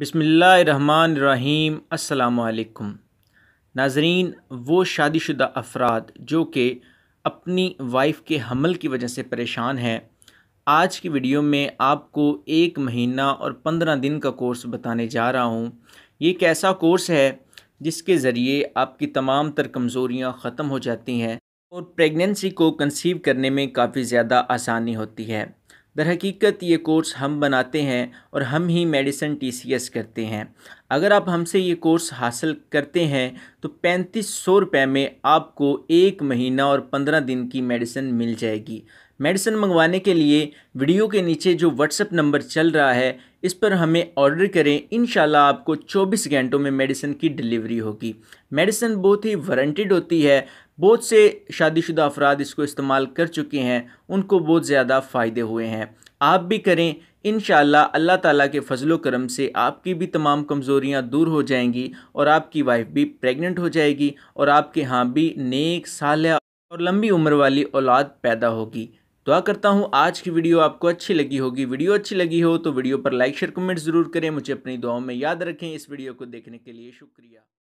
बसमीम् अल्लाम नाजरीन वो शादीशुदा अफराद जो कि अपनी वाइफ के हमल की वजह से परेशान हैं आज की वीडियो में आपको एक महीना और पंद्रह दिन का कोर्स बताने जा रहा हूँ ये एक ऐसा कोर्स है जिसके ज़रिए आपकी तमाम तर कमज़ोरियाँ ख़त्म हो जाती हैं और प्रेगनेंसी को कंसीव करने में काफ़ी ज़्यादा आसानी होती है दरहकीकत ये कोर्स हम बनाते हैं और हम ही मेडिसन टीसीएस करते हैं अगर आप हमसे ये कोर्स हासिल करते हैं तो पैंतीस सौ रुपये में आपको एक महीना और पंद्रह दिन की मेडिसिन मिल जाएगी मेडिसिन मंगवाने के लिए वीडियो के नीचे जो व्हाट्सअप नंबर चल रहा है इस पर हमें ऑर्डर करें इन आपको 24 घंटों में मेडिसिन की डिलीवरी होगी मेडिसिन बहुत ही वारंटिड होती है बहुत से शादीशुदा अफराद इसको इस्तेमाल कर चुके हैं उनको बहुत ज़्यादा फ़ायदे हुए हैं आप भी करें इन अल्लाह ताला के फजलो करम से आपकी भी तमाम कमज़ोरियाँ दूर हो जाएंगी और आपकी वाइफ भी प्रेग्नेंट हो जाएगी और आपके यहाँ भी नेक साल और लंबी उम्र वाली औलाद पैदा होगी दुआ करता हूँ आज की वीडियो आपको अच्छी लगी होगी वीडियो अच्छी लगी हो तो वीडियो पर लाइक शेयर कमेंट ज़रूर करें मुझे अपनी दुआओं में याद रखें इस वीडियो को देखने के लिए शुक्रिया